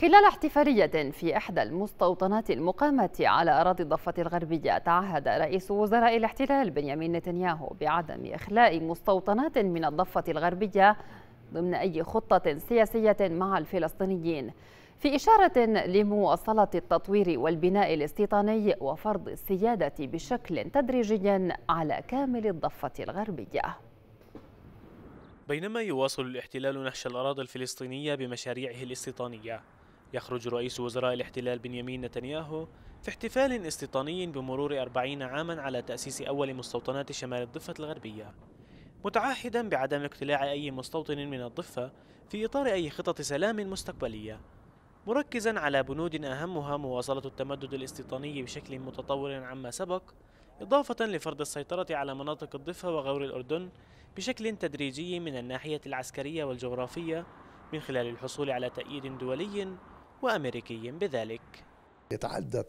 خلال احتفالية في إحدى المستوطنات المقامة على أراضي الضفة الغربية تعهد رئيس وزراء الاحتلال بنيامين نتنياهو بعدم إخلاء مستوطنات من الضفة الغربية ضمن أي خطة سياسية مع الفلسطينيين في إشارة لمواصلة التطوير والبناء الاستيطاني وفرض السيادة بشكل تدريجي على كامل الضفة الغربية بينما يواصل الاحتلال نهش الأراضي الفلسطينية بمشاريعه الاستيطانية يخرج رئيس وزراء الاحتلال بنيامين نتنياهو في احتفال استيطاني بمرور أربعين عاما على تأسيس أول مستوطنات شمال الضفة الغربية متعهدا بعدم اقتلاع أي مستوطن من الضفة في إطار أي خطط سلام مستقبلية مركزا على بنود أهمها مواصلة التمدد الاستيطاني بشكل متطور عما سبق إضافة لفرض السيطرة على مناطق الضفة وغور الأردن بشكل تدريجي من الناحية العسكرية والجغرافية من خلال الحصول على تأييد دولي وأمريكي بذلك يتحدث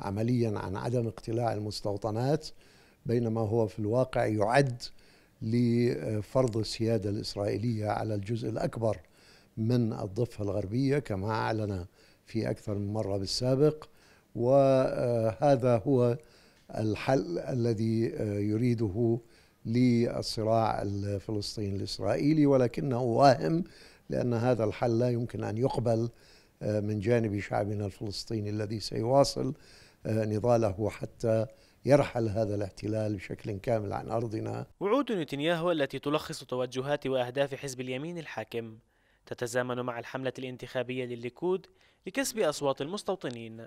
عمليا عن عدم اقتلاع المستوطنات بينما هو في الواقع يعد لفرض السيادة الإسرائيلية على الجزء الأكبر من الضفة الغربية كما أعلن في أكثر من مرة بالسابق وهذا هو الحل الذي يريده للصراع الفلسطيني الإسرائيلي ولكنه واهم لأن هذا الحل لا يمكن أن يقبل آه، من جانب شعبنا الفلسطيني الذي سيواصل آه، نضاله حتى يرحل هذا الاحتلال بشكل كامل عن أرضنا وعود نتنياهو التي تلخص توجهات وأهداف حزب اليمين الحاكم تتزامن مع الحملة الانتخابية للليكود لكسب أصوات المستوطنين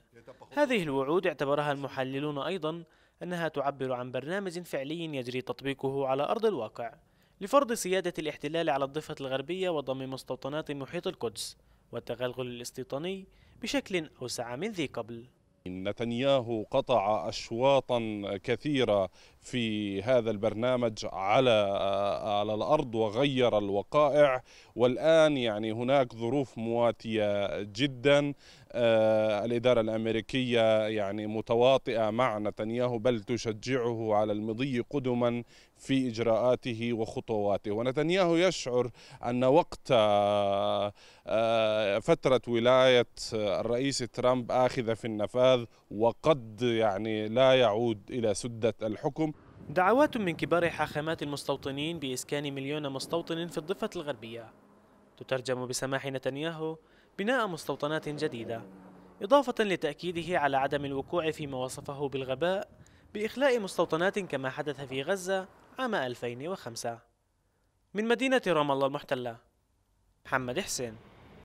هذه الوعود اعتبرها المحللون أيضا أنها تعبر عن برنامج فعلي يجري تطبيقه على أرض الواقع لفرض سيادة الاحتلال على الضفة الغربية وضم مستوطنات محيط القدس والتغلغل الاستيطاني بشكل أوسع من ذي قبل نتنياهو قطع اشواطا كثيره في هذا البرنامج على على الارض وغير الوقائع والان يعني هناك ظروف مواتيه جدا آه، الاداره الامريكيه يعني متواطئه مع نتنياهو بل تشجعه على المضي قدما في اجراءاته وخطواته ونتنياهو يشعر ان وقت آه، آه، فتره ولايه الرئيس ترامب اخذه في النفاذ الانفاذ وقد يعني لا يعود إلى سدة الحكم دعوات من كبار حاخامات المستوطنين بإسكان مليون مستوطن في الضفة الغربية تترجم بسماح نتنياهو بناء مستوطنات جديدة إضافة لتأكيده على عدم الوقوع فيما وصفه بالغباء بإخلاء مستوطنات كما حدث في غزة عام 2005 من مدينة رام الله المحتلة محمد حسين